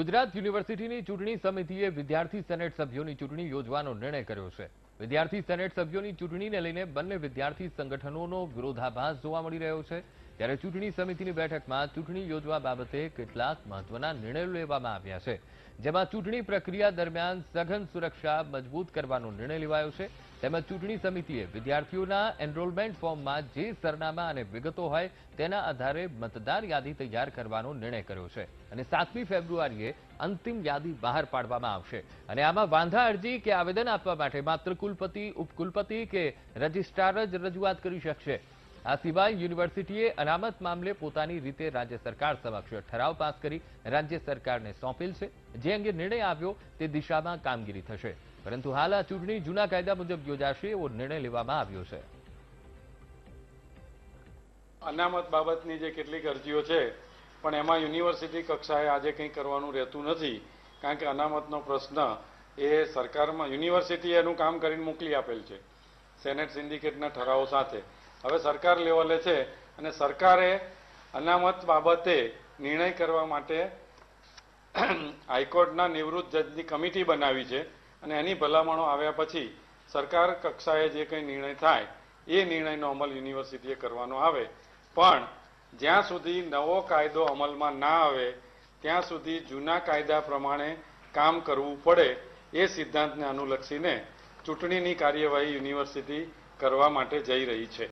ગુજરાત યુનિવર્સિટીની ચૂંટણી સમિતિએ વિદ્યાર્થી સેનેટ સભ્યોની ચૂંટણી યોજવાનો નિર્ણય કર્યો છે વિદ્યાર્થી સેનેટ સભ્યોની ચૂંટણીને લઈને બંને વિદ્યાર્થી સંગઠનોનો વિરોધાભાસ જોવા મળી રહ્યો છે ત્યારે ચૂંટણી સમિતિની બેઠકમાં ચૂંટણી યોજવા બાબતે કેટલાક મહત્વના નિર્ણયો લેવામાં આવ્યા છે જેમાં ચૂંટણી પ્રક્રિયા દરમિયાન સઘન સુરક્ષા મજબૂત કરવાનો નિર્ણય લેવાયો છે તેમજ ચૂંટણી સમિતિએ વિદ્યાર્થીઓના એનરોલમેન્ટ ફોર્મમાં જે સરનામા અને વિગતો હોય તેના આધારે મતદાર યાદી તૈયાર કરવાનો નિર્ણય કર્યો છે અને સાતમી ફેબ્રુઆરીએ અંતિમ યાદી બહાર પાડવામાં આવશે અને આમાં વાંધા અરજી કે આવેદન આપવા માટે માત્ર કુલ કુલપતિ ઉપકુલપતિ કે રજિસ્ટ્રાર જ રજૂઆત કરી શકશે આ સિવાય યુનિવર્સિટીએ અનામત મામલે પોતાની રીતે રાજ્ય સરકાર સમક્ષ ઠરાવ પાસ કરી રાજ્ય સરકારને સોંપેલ છે જે અંગે નિર્ણય આવ્યો તે દિશામાં કામગીરી થશે પરંતુ હાલ આ ચૂંટણી જૂના કાયદા મુજબ યોજાશે એવો નિર્ણય લેવામાં આવ્યો છે અનામત બાબતની જે કેટલીક અરજીઓ છે પણ એમાં યુનિવર્સિટી કક્ષાએ આજે કંઈ કરવાનું રહેતું નથી કારણ કે અનામતનો પ્રશ્ન એ સરકારમાં યુનિવર્સિટી એનું કામ કરીને મોકલી આપેલ છે સેનેટ સિન્ડિકેટના ઠરાવો સાથે હવે સરકાર લેવલે છે અને સરકારે અનામત બાબતે નિર્ણય કરવા માટે હાઈકોર્ટના નિવૃત્ત જજની કમિટી બનાવી છે અને એની ભલામણો આવ્યા પછી સરકાર કક્ષાએ જે કંઈ નિર્ણય થાય એ નિર્ણયનો અમલ યુનિવર્સિટીએ કરવાનો આવે પણ જ્યાં સુધી નવો કાયદો અમલમાં ના આવે ત્યાં સુધી જૂના કાયદા પ્રમાણે કામ કરવું પડે એ સિદ્ધાંતને અનુલક્ષીને ચૂંટણીની કાર્યવાહી યુનિવર્સિટી કરવા માટે જઈ રહી છે